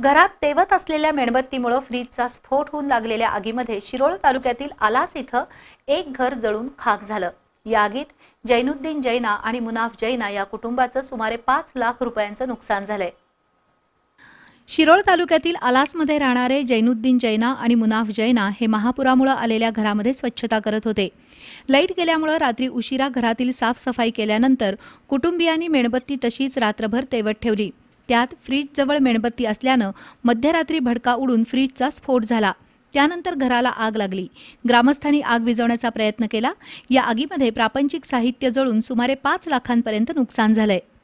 घरात तेवत असलेल्या मेणबत्तीमुळे फ्रीजचा स्फोट होऊन लागलेल्या आगीमध्ये शिरोळ तालुक्यातील आलास इथं एक घर जळून खाक झालं या आगीत जैनुद्दीन जैना आणि मुनाफ जैना या कुटुंबाचं सुमारे पाच लाख रुपयांचं नुकसान झालंय शिरोळ तालुक्यातील आलासमध्ये राहणारे जैनुद्दीन जैना आणि मुनाफ जैना हे महापुरामुळे आलेल्या घरामध्ये स्वच्छता करत होते लाईट गेल्यामुळे रात्री उशिरा घरातील साफसफाई केल्यानंतर कुटुंबियांनी मेणबत्ती तशीच रात्रभर तेवत ठेवली त्यात फ्रीजजवळ मेणबत्ती असल्यानं मध्यरात्री भडका उडून फ्रीजचा स्फोट झाला त्यानंतर घराला आग लागली ग्रामस्थांनी आग विझवण्याचा प्रयत्न केला या आगीमध्ये प्रापंचिक साहित्य जळून सुमारे पाच लाखांपर्यंत नुकसान झालंय